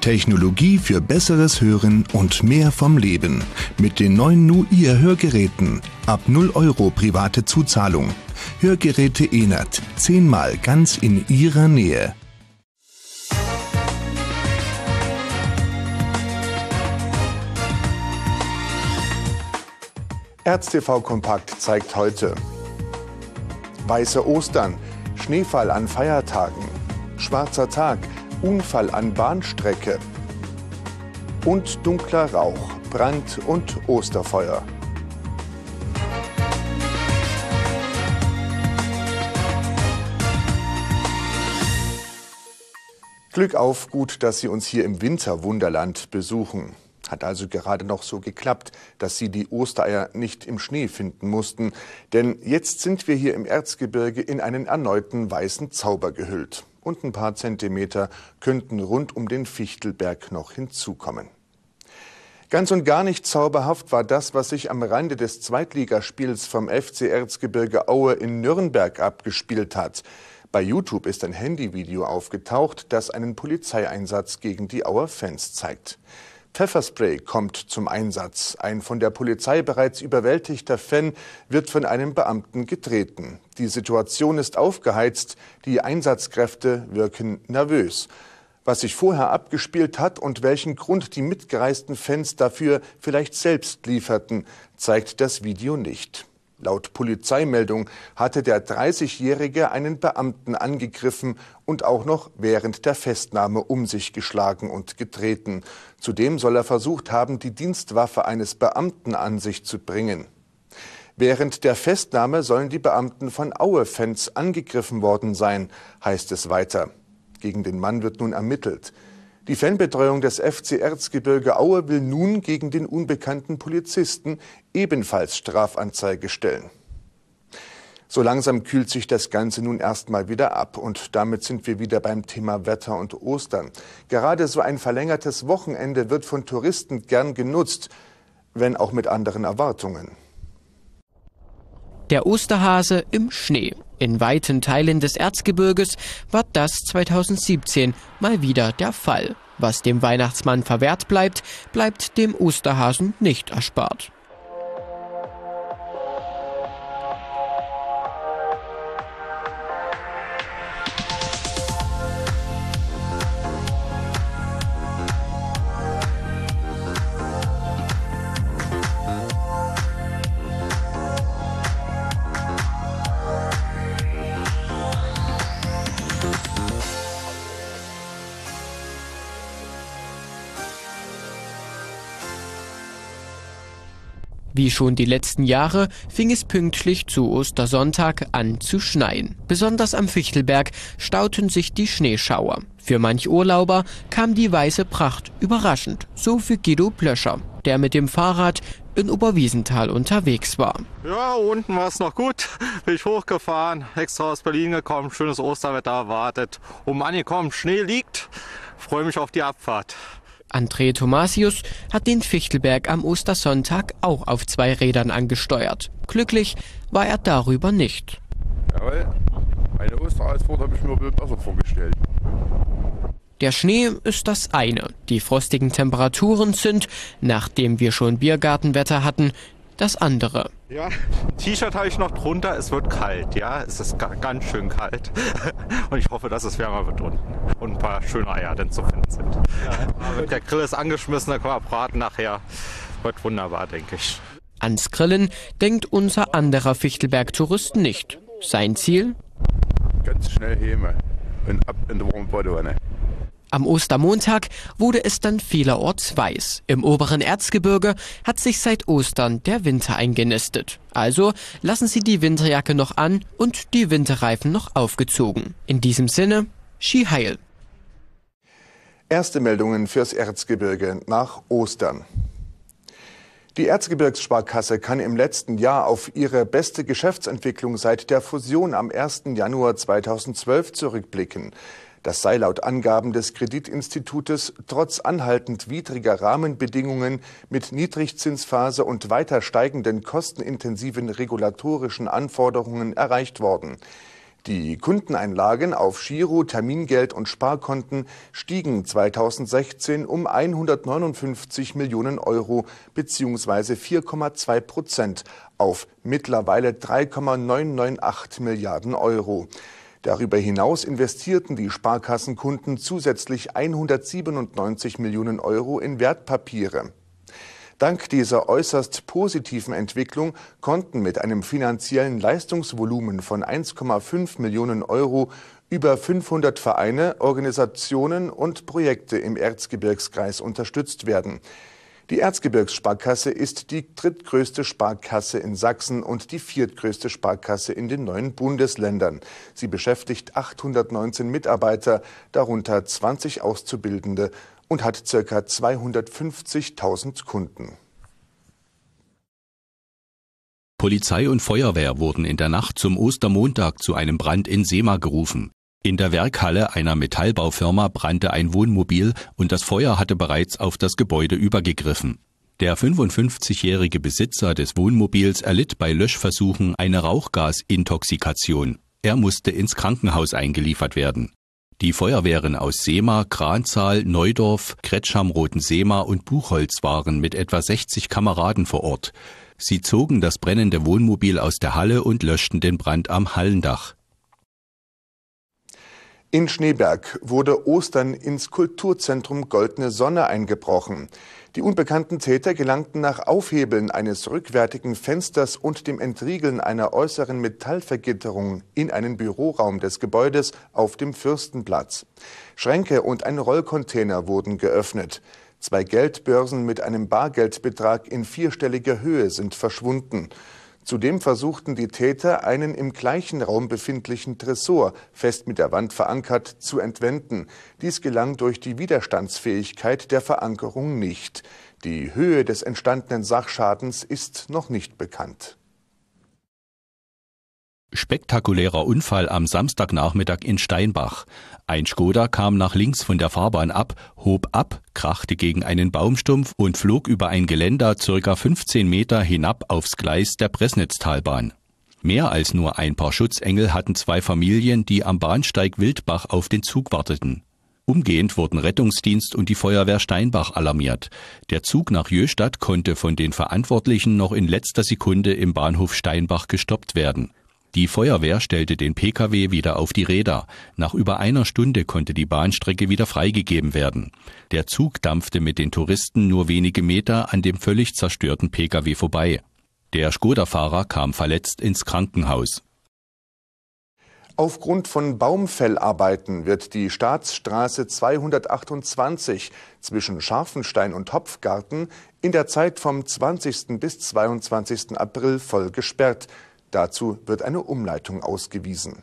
Technologie für besseres Hören und mehr vom Leben. Mit den neuen nuia Hörgeräten. Ab 0 Euro private Zuzahlung. Hörgeräte Enert. Zehnmal ganz in Ihrer Nähe. RzTV Kompakt zeigt heute Weiße Ostern, Schneefall an Feiertagen, Schwarzer Tag – Unfall an Bahnstrecke und dunkler Rauch, Brand und Osterfeuer. Glück auf, gut, dass Sie uns hier im Winterwunderland besuchen. Hat also gerade noch so geklappt, dass sie die Ostereier nicht im Schnee finden mussten. Denn jetzt sind wir hier im Erzgebirge in einen erneuten weißen Zauber gehüllt und ein paar Zentimeter könnten rund um den Fichtelberg noch hinzukommen. Ganz und gar nicht zauberhaft war das, was sich am Rande des Zweitligaspiels vom FC Erzgebirge Aue in Nürnberg abgespielt hat. Bei YouTube ist ein Handyvideo aufgetaucht, das einen Polizeieinsatz gegen die Auer Fans zeigt. Pfefferspray kommt zum Einsatz. Ein von der Polizei bereits überwältigter Fan wird von einem Beamten getreten. Die Situation ist aufgeheizt, die Einsatzkräfte wirken nervös. Was sich vorher abgespielt hat und welchen Grund die mitgereisten Fans dafür vielleicht selbst lieferten, zeigt das Video nicht. Laut Polizeimeldung hatte der 30-Jährige einen Beamten angegriffen und auch noch während der Festnahme um sich geschlagen und getreten. Zudem soll er versucht haben, die Dienstwaffe eines Beamten an sich zu bringen. Während der Festnahme sollen die Beamten von Aue-Fans angegriffen worden sein, heißt es weiter. Gegen den Mann wird nun ermittelt. Die Fanbetreuung des FC Erzgebirge Aue will nun gegen den unbekannten Polizisten ebenfalls Strafanzeige stellen. So langsam kühlt sich das Ganze nun erstmal wieder ab und damit sind wir wieder beim Thema Wetter und Ostern. Gerade so ein verlängertes Wochenende wird von Touristen gern genutzt, wenn auch mit anderen Erwartungen. Der Osterhase im Schnee. In weiten Teilen des Erzgebirges war das 2017 mal wieder der Fall. Was dem Weihnachtsmann verwehrt bleibt, bleibt dem Osterhasen nicht erspart. Wie schon die letzten Jahre fing es pünktlich zu Ostersonntag an zu schneien. Besonders am Fichtelberg stauten sich die Schneeschauer. Für manch Urlauber kam die weiße Pracht überraschend, so für Guido Plöscher, der mit dem Fahrrad in Oberwiesenthal unterwegs war. Ja, unten war es noch gut. Bin ich hochgefahren, extra aus Berlin gekommen, schönes Osterwetter erwartet. Um angekommen, Schnee liegt. Freue mich auf die Abfahrt. André Thomasius hat den Fichtelberg am Ostersonntag auch auf zwei Rädern angesteuert. Glücklich war er darüber nicht. Jawohl, eine Osterausfahrt habe ich mir besser vorgestellt. Der Schnee ist das eine. Die frostigen Temperaturen sind, nachdem wir schon Biergartenwetter hatten, das andere. Ja. T-Shirt habe ich noch drunter, es wird kalt, ja. Es ist ganz schön kalt. Und ich hoffe, dass es wärmer wird unten. Und ein paar schöne Eier dann zu finden sind. Ja, der Grill ist angeschmissen, da können wir braten nachher. Wird wunderbar, denke ich. Ans Grillen denkt unser anderer Fichtelberg-Tourist nicht. Sein Ziel? Ganz schnell heben und ab in die Wohnbadwanne. Am Ostermontag wurde es dann vielerorts weiß. Im oberen Erzgebirge hat sich seit Ostern der Winter eingenistet. Also lassen Sie die Winterjacke noch an und die Winterreifen noch aufgezogen. In diesem Sinne, Ski heil. Erste Meldungen fürs Erzgebirge nach Ostern. Die Erzgebirgssparkasse kann im letzten Jahr auf ihre beste Geschäftsentwicklung seit der Fusion am 1. Januar 2012 zurückblicken. Das sei laut Angaben des Kreditinstitutes trotz anhaltend widriger Rahmenbedingungen mit Niedrigzinsphase und weiter steigenden kostenintensiven regulatorischen Anforderungen erreicht worden. Die Kundeneinlagen auf Giro, Termingeld und Sparkonten stiegen 2016 um 159 Millionen Euro bzw. 4,2 Prozent auf mittlerweile 3,998 Milliarden Euro. Darüber hinaus investierten die Sparkassenkunden zusätzlich 197 Millionen Euro in Wertpapiere. Dank dieser äußerst positiven Entwicklung konnten mit einem finanziellen Leistungsvolumen von 1,5 Millionen Euro über 500 Vereine, Organisationen und Projekte im Erzgebirgskreis unterstützt werden. Die Erzgebirgssparkasse ist die drittgrößte Sparkasse in Sachsen und die viertgrößte Sparkasse in den neuen Bundesländern. Sie beschäftigt 819 Mitarbeiter, darunter 20 Auszubildende und hat ca. 250.000 Kunden. Polizei und Feuerwehr wurden in der Nacht zum Ostermontag zu einem Brand in Sema gerufen. In der Werkhalle einer Metallbaufirma brannte ein Wohnmobil und das Feuer hatte bereits auf das Gebäude übergegriffen. Der 55-jährige Besitzer des Wohnmobils erlitt bei Löschversuchen eine Rauchgasintoxikation. Er musste ins Krankenhaus eingeliefert werden. Die Feuerwehren aus Seema, Kranzahl, Neudorf, Kretscham-Roten-Seema und Buchholz waren mit etwa 60 Kameraden vor Ort. Sie zogen das brennende Wohnmobil aus der Halle und löschten den Brand am Hallendach. In Schneeberg wurde Ostern ins Kulturzentrum Goldene Sonne eingebrochen. Die unbekannten Täter gelangten nach Aufhebeln eines rückwärtigen Fensters und dem Entriegeln einer äußeren Metallvergitterung in einen Büroraum des Gebäudes auf dem Fürstenplatz. Schränke und ein Rollcontainer wurden geöffnet. Zwei Geldbörsen mit einem Bargeldbetrag in vierstelliger Höhe sind verschwunden. Zudem versuchten die Täter, einen im gleichen Raum befindlichen Tresor, fest mit der Wand verankert, zu entwenden. Dies gelang durch die Widerstandsfähigkeit der Verankerung nicht. Die Höhe des entstandenen Sachschadens ist noch nicht bekannt. Spektakulärer Unfall am Samstagnachmittag in Steinbach. Ein Skoda kam nach links von der Fahrbahn ab, hob ab, krachte gegen einen Baumstumpf und flog über ein Geländer circa 15 Meter hinab aufs Gleis der Presnitztalbahn. Mehr als nur ein paar Schutzengel hatten zwei Familien, die am Bahnsteig Wildbach auf den Zug warteten. Umgehend wurden Rettungsdienst und die Feuerwehr Steinbach alarmiert. Der Zug nach Jöstadt konnte von den Verantwortlichen noch in letzter Sekunde im Bahnhof Steinbach gestoppt werden. Die Feuerwehr stellte den Pkw wieder auf die Räder. Nach über einer Stunde konnte die Bahnstrecke wieder freigegeben werden. Der Zug dampfte mit den Touristen nur wenige Meter an dem völlig zerstörten Pkw vorbei. Der Skoda-Fahrer kam verletzt ins Krankenhaus. Aufgrund von Baumfellarbeiten wird die Staatsstraße 228 zwischen Scharfenstein und Hopfgarten in der Zeit vom 20. bis 22. April voll gesperrt. Dazu wird eine Umleitung ausgewiesen.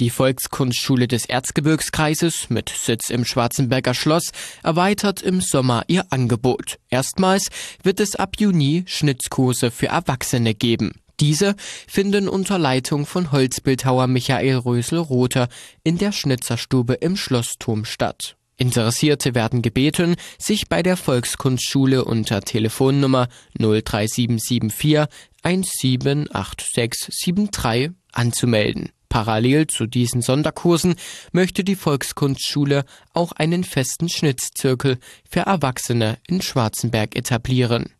Die Volkskunstschule des Erzgebirgskreises mit Sitz im Schwarzenberger Schloss erweitert im Sommer ihr Angebot. Erstmals wird es ab Juni Schnitzkurse für Erwachsene geben. Diese finden unter Leitung von Holzbildhauer Michael Rösel-Rother in der Schnitzerstube im Schlossturm statt. Interessierte werden gebeten, sich bei der Volkskunstschule unter Telefonnummer 03774 178673 anzumelden. Parallel zu diesen Sonderkursen möchte die Volkskunstschule auch einen festen Schnitzzirkel für Erwachsene in Schwarzenberg etablieren.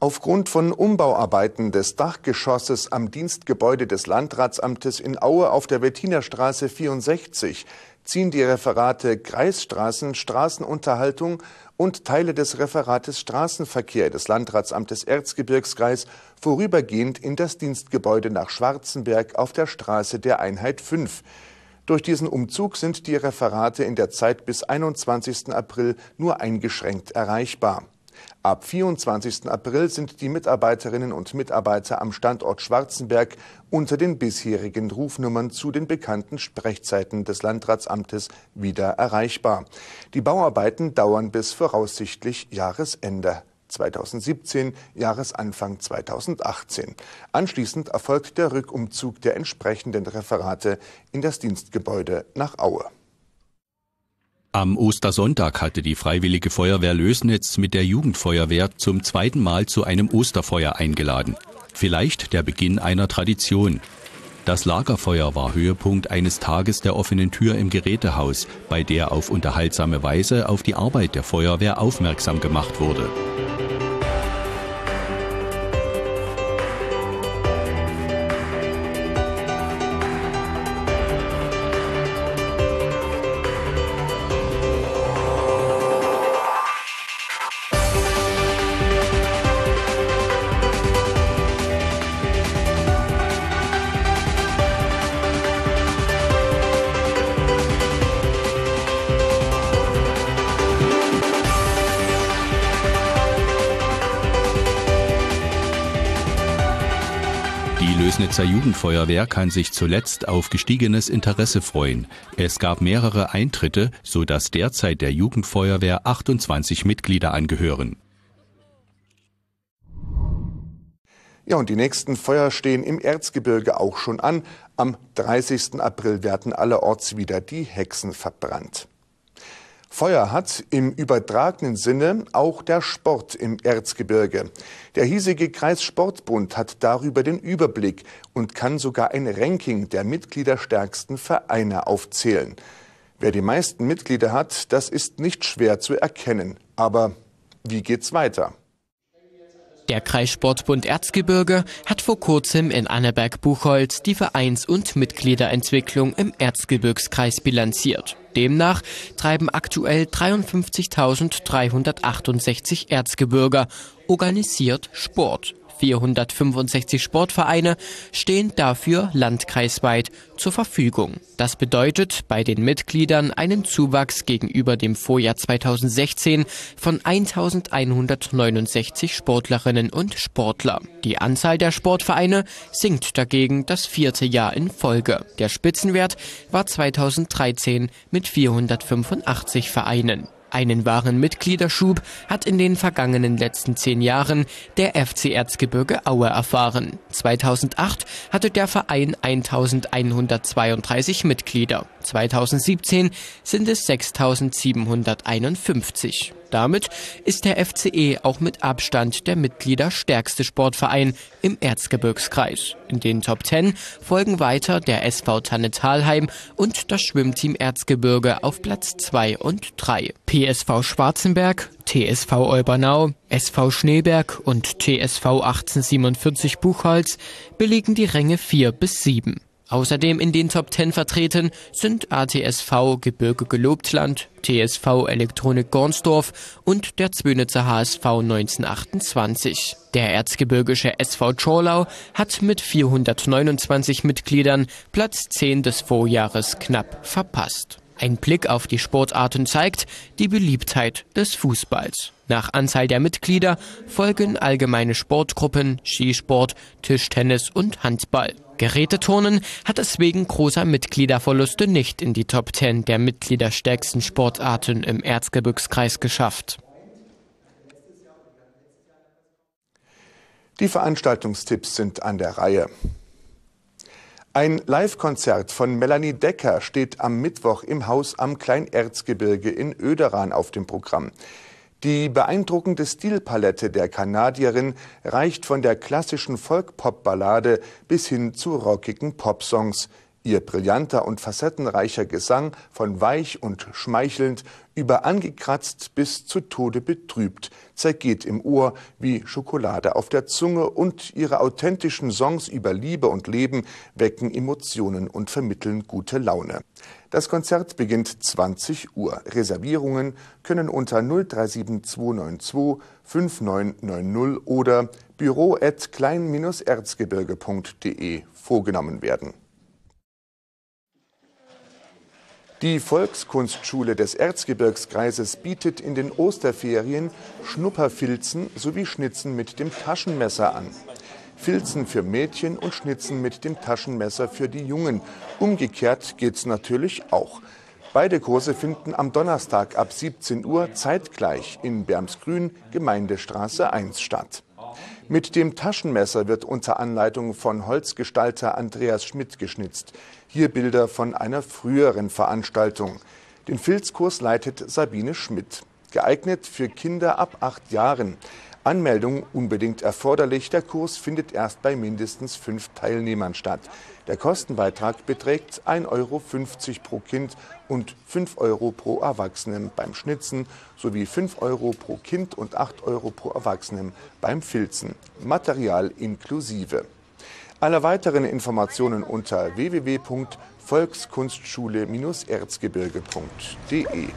Aufgrund von Umbauarbeiten des Dachgeschosses am Dienstgebäude des Landratsamtes in Aue auf der Wettinerstraße 64 ziehen die Referate Kreisstraßen, Straßenunterhaltung und Teile des Referates Straßenverkehr des Landratsamtes Erzgebirgskreis vorübergehend in das Dienstgebäude nach Schwarzenberg auf der Straße der Einheit 5. Durch diesen Umzug sind die Referate in der Zeit bis 21. April nur eingeschränkt erreichbar. Ab 24. April sind die Mitarbeiterinnen und Mitarbeiter am Standort Schwarzenberg unter den bisherigen Rufnummern zu den bekannten Sprechzeiten des Landratsamtes wieder erreichbar. Die Bauarbeiten dauern bis voraussichtlich Jahresende 2017, Jahresanfang 2018. Anschließend erfolgt der Rückumzug der entsprechenden Referate in das Dienstgebäude nach Aue. Am Ostersonntag hatte die Freiwillige Feuerwehr Lösnitz mit der Jugendfeuerwehr zum zweiten Mal zu einem Osterfeuer eingeladen. Vielleicht der Beginn einer Tradition. Das Lagerfeuer war Höhepunkt eines Tages der offenen Tür im Gerätehaus, bei der auf unterhaltsame Weise auf die Arbeit der Feuerwehr aufmerksam gemacht wurde. Lösnitzer Jugendfeuerwehr kann sich zuletzt auf gestiegenes Interesse freuen. Es gab mehrere Eintritte, so dass derzeit der Jugendfeuerwehr 28 Mitglieder angehören. Ja, und die nächsten Feuer stehen im Erzgebirge auch schon an. Am 30. April werden allerorts wieder die Hexen verbrannt. Feuer hat im übertragenen Sinne auch der Sport im Erzgebirge. Der hiesige Kreissportbund hat darüber den Überblick und kann sogar ein Ranking der mitgliederstärksten Vereine aufzählen. Wer die meisten Mitglieder hat, das ist nicht schwer zu erkennen. Aber wie geht's weiter? Der Kreissportbund Erzgebirge hat vor kurzem in Anneberg-Buchholz die Vereins- und Mitgliederentwicklung im Erzgebirgskreis bilanziert. Demnach treiben aktuell 53.368 Erzgebirger organisiert Sport. 465 Sportvereine stehen dafür landkreisweit zur Verfügung. Das bedeutet bei den Mitgliedern einen Zuwachs gegenüber dem Vorjahr 2016 von 1169 Sportlerinnen und Sportler. Die Anzahl der Sportvereine sinkt dagegen das vierte Jahr in Folge. Der Spitzenwert war 2013 mit 485 Vereinen. Einen wahren Mitgliederschub hat in den vergangenen letzten zehn Jahren der FC Erzgebirge Aue erfahren. 2008 hatte der Verein 1132 Mitglieder. 2017 sind es 6751. Damit ist der FCE auch mit Abstand der Mitgliederstärkste Sportverein im Erzgebirgskreis. In den Top 10 folgen weiter der SV Tanne Talheim und das Schwimmteam Erzgebirge auf Platz 2 und 3. PSV Schwarzenberg, TSV Olbernau, SV Schneeberg und TSV 1847 Buchholz belegen die Ränge 4 bis 7. Außerdem in den Top 10 vertreten sind ATSV Gebirge Gelobtland, TSV Elektronik Gornsdorf und der Zwönitzer HSV 1928. Der erzgebirgische SV Chorlau hat mit 429 Mitgliedern Platz 10 des Vorjahres knapp verpasst. Ein Blick auf die Sportarten zeigt die Beliebtheit des Fußballs. Nach Anzahl der Mitglieder folgen allgemeine Sportgruppen, Skisport, Tischtennis und Handball. Geräteturnen hat es wegen großer Mitgliederverluste nicht in die Top 10 der mitgliederstärksten Sportarten im Erzgebirgskreis geschafft. Die Veranstaltungstipps sind an der Reihe. Ein Live-Konzert von Melanie Decker steht am Mittwoch im Haus am Kleinerzgebirge in Öderan auf dem Programm. Die beeindruckende Stilpalette der Kanadierin reicht von der klassischen Folk-Pop-Ballade bis hin zu rockigen Popsongs. Ihr brillanter und facettenreicher Gesang von weich und schmeichelnd über angekratzt bis zu Tode betrübt, zergeht im Ohr wie Schokolade auf der Zunge und ihre authentischen Songs über Liebe und Leben wecken Emotionen und vermitteln gute Laune. Das Konzert beginnt 20 Uhr. Reservierungen können unter 037292 5990 oder büro@klein-erzgebirge.de vorgenommen werden. Die Volkskunstschule des Erzgebirgskreises bietet in den Osterferien Schnupperfilzen sowie Schnitzen mit dem Taschenmesser an. Filzen für Mädchen und Schnitzen mit dem Taschenmesser für die Jungen. Umgekehrt geht's natürlich auch. Beide Kurse finden am Donnerstag ab 17 Uhr zeitgleich in Bermsgrün, Gemeindestraße 1 statt. Mit dem Taschenmesser wird unter Anleitung von Holzgestalter Andreas Schmidt geschnitzt. Hier Bilder von einer früheren Veranstaltung. Den Filzkurs leitet Sabine Schmidt. Geeignet für Kinder ab acht Jahren. Anmeldung unbedingt erforderlich. Der Kurs findet erst bei mindestens fünf Teilnehmern statt. Der Kostenbeitrag beträgt 1,50 Euro pro Kind und 5 Euro pro Erwachsenen beim Schnitzen sowie 5 Euro pro Kind und 8 Euro pro Erwachsenen beim Filzen. Material inklusive. Alle weiteren Informationen unter www.volkskunstschule-erzgebirge.de.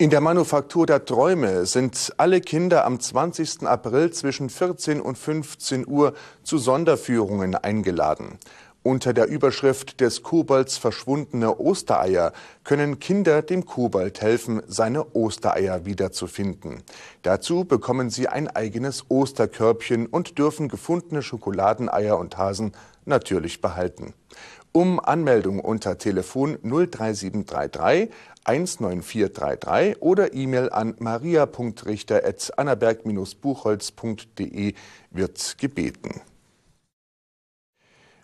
In der Manufaktur der Träume sind alle Kinder am 20. April zwischen 14 und 15 Uhr zu Sonderführungen eingeladen. Unter der Überschrift des Kobolds verschwundene Ostereier können Kinder dem Kobold helfen, seine Ostereier wiederzufinden. Dazu bekommen sie ein eigenes Osterkörbchen und dürfen gefundene Schokoladeneier und Hasen natürlich behalten. Um Anmeldung unter Telefon 03733 19433 oder E-Mail an maria.richter.annaberg-buchholz.de wird gebeten.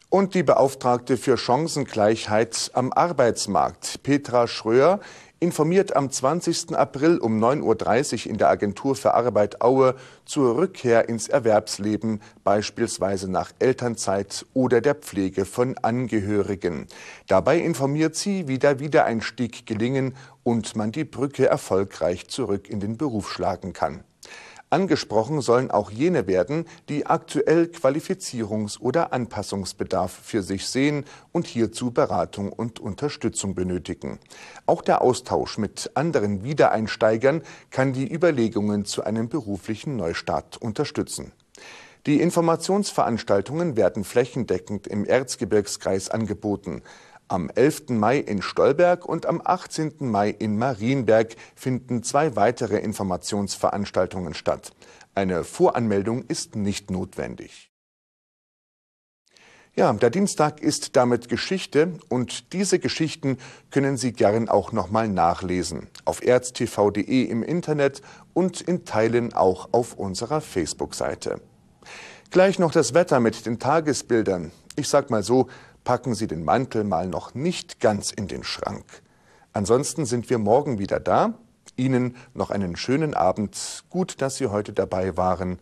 Und die Beauftragte für Chancengleichheit am Arbeitsmarkt, Petra Schröer, informiert am 20. April um 9.30 Uhr in der Agentur für Arbeit Aue zur Rückkehr ins Erwerbsleben, beispielsweise nach Elternzeit oder der Pflege von Angehörigen. Dabei informiert sie, wie der Wiedereinstieg gelingen und man die Brücke erfolgreich zurück in den Beruf schlagen kann. Angesprochen sollen auch jene werden, die aktuell Qualifizierungs- oder Anpassungsbedarf für sich sehen und hierzu Beratung und Unterstützung benötigen. Auch der Austausch mit anderen Wiedereinsteigern kann die Überlegungen zu einem beruflichen Neustart unterstützen. Die Informationsveranstaltungen werden flächendeckend im Erzgebirgskreis angeboten. Am 11. Mai in Stolberg und am 18. Mai in Marienberg finden zwei weitere Informationsveranstaltungen statt. Eine Voranmeldung ist nicht notwendig. Ja, der Dienstag ist damit Geschichte und diese Geschichten können Sie gern auch nochmal nachlesen. Auf erztv.de im Internet und in Teilen auch auf unserer Facebook-Seite. Gleich noch das Wetter mit den Tagesbildern. Ich sag mal so, packen Sie den Mantel mal noch nicht ganz in den Schrank. Ansonsten sind wir morgen wieder da. Ihnen noch einen schönen Abend. Gut, dass Sie heute dabei waren.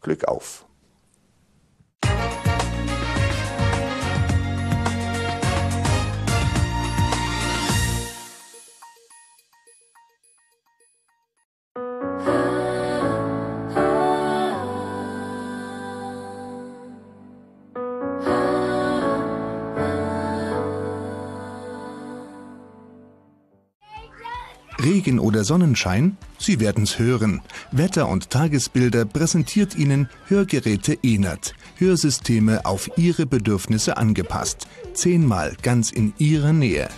Glück auf. Regen oder Sonnenschein? Sie werden's hören. Wetter und Tagesbilder präsentiert Ihnen Hörgeräte Enert. Hörsysteme auf Ihre Bedürfnisse angepasst. Zehnmal ganz in Ihrer Nähe.